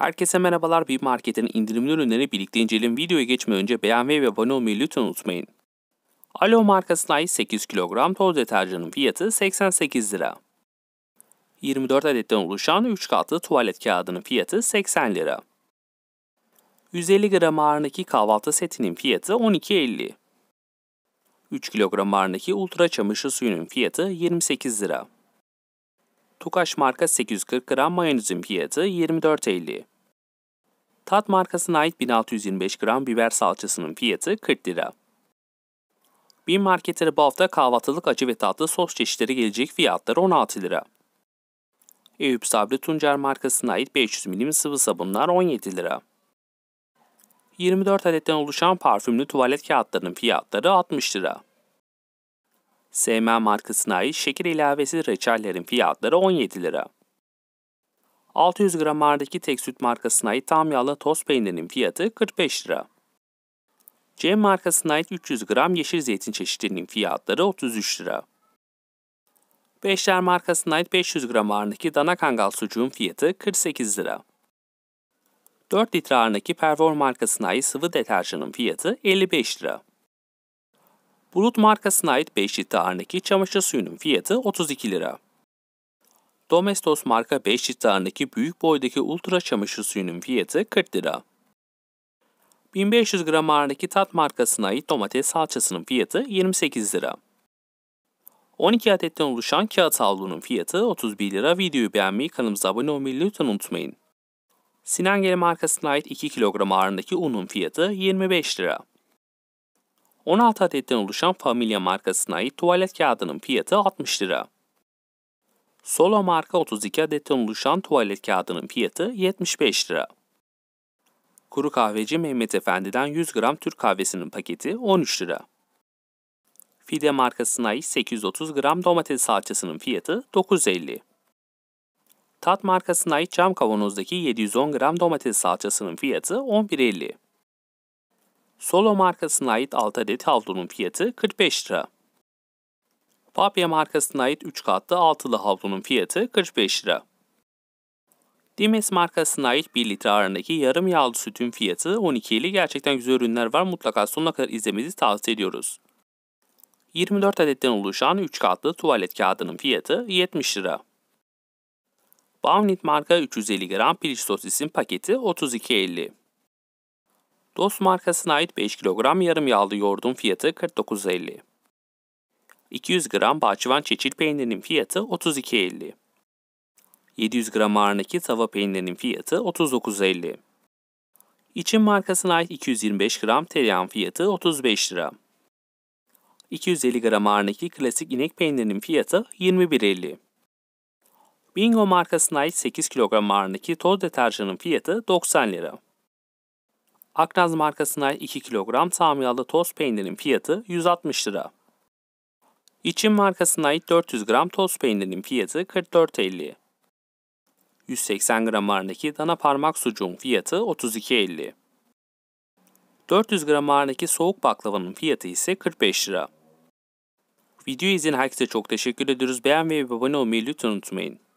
Herkese merhabalar. Bir marketin indirimli ürünleri birlikte inceleyelim. Videoya geçmeden önce beğenmeyi ve abone olmayı lütfen unutmayın. Alo markasına 8 kilogram toz deterjanın fiyatı 88 lira. 24 adetten oluşan 3 katlı tuvalet kağıdının fiyatı 80 lira. 150 gram ağırındaki kahvaltı setinin fiyatı 12.50. 3 kilogram ağırındaki ultra çamaşır suyunun fiyatı 28 lira. Tukaş marka 840 gram mayonezin fiyatı 24.50. Tat markasına ait 1625 gram biber salçasının fiyatı 40 lira. Bin marketlere bu hafta kahvaltılık acı ve tatlı sos çeşitleri gelecek fiyatları 16 lira. Eyüp Sabri Tuncer markasına ait 500 milim sıvı sabunlar 17 lira. 24 adetten oluşan parfümlü tuvalet kağıtlarının fiyatları 60 lira. SM markasına ait şeker ilavesi reçellerin fiyatları 17 lira. 600 gram ağırdaki tek süt markasına ait tam yağlı toz peynirinin fiyatı 45 lira. C markasına ait 300 gram yeşil zeytin çeşitlerinin fiyatları 33 lira. Beşler markasına ait 500 gram ağırındaki dana kangal sucuğun fiyatı 48 lira. 4 litre ağırındaki Pervor markasına ait sıvı deterjanın fiyatı 55 lira. Bulut markasına ait 5 litre ağırındaki çamaşır suyunun fiyatı 32 lira. Domestos marka 5 litrarındaki büyük boydaki ultra çamaşır suyunun fiyatı 40 lira. 1500 gram ağırlığındaki tat markasına ait domates salçasının fiyatı 28 lira. 12 adetten oluşan kağıt havlunun fiyatı 31 lira. Videoyu beğenmeyi, kanalımıza abone olmayı lütfen unutmayın. Sinan Gele markasına ait 2 kilogram ağırlığındaki unun fiyatı 25 lira. 16 adetten oluşan Familia markasına ait tuvalet kağıdının fiyatı 60 lira. Solo marka 32 adetten oluşan tuvalet kağıdının fiyatı 75 lira. Kuru kahveci Mehmet Efendi'den 100 gram Türk kahvesinin paketi 13 lira. Fide markasına ait 830 gram domates salçasının fiyatı 9.50. Tat markasına ait cam kavanozdaki 710 gram domates salçasının fiyatı 11.50. Solo markasına ait 6 adet havlunun fiyatı 45 lira. Papya markasına ait 3 katlı altılı havlunun fiyatı 45 lira. Dimes markasına ait 1 litre ağırlığındaki yarım yağlı sütün fiyatı 12 ile gerçekten güzel ürünler var. Mutlaka sonuna kadar izlemenizi tavsiye ediyoruz. 24 adetten oluşan 3 katlı tuvalet kağıdının fiyatı 70 lira. Bounit marka 350 gram piliç sosisin paketi 32.50. Dost markasına ait 5 kilogram yarım yağlı yoğurdun fiyatı 49.50. 200 gram bahçıvan çeçil peynirinin fiyatı 32.50. 700 gram ağırındaki tava peynirinin fiyatı 39.50. İçin markasına ait 225 gram tereyağın fiyatı 35 lira. 250 gram ağırındaki klasik inek peynirinin fiyatı 21.50. Bingo markasına ait 8 kilogram ağırındaki toz deterjanın fiyatı 90 lira. Aknaz markasına ait 2 kilogram tam yağlı toz peynirin fiyatı 160 lira. İçin markasına ait 400 gram toz peynirin fiyatı 44.50. 180 gram ağırındaki dana parmak sucuğun fiyatı 32.50. 400 gram ağırındaki soğuk baklavanın fiyatı ise 45 lira. Video izin herkese çok teşekkür ediyoruz. Beğen ve abone olmayı lütfen unutmayın.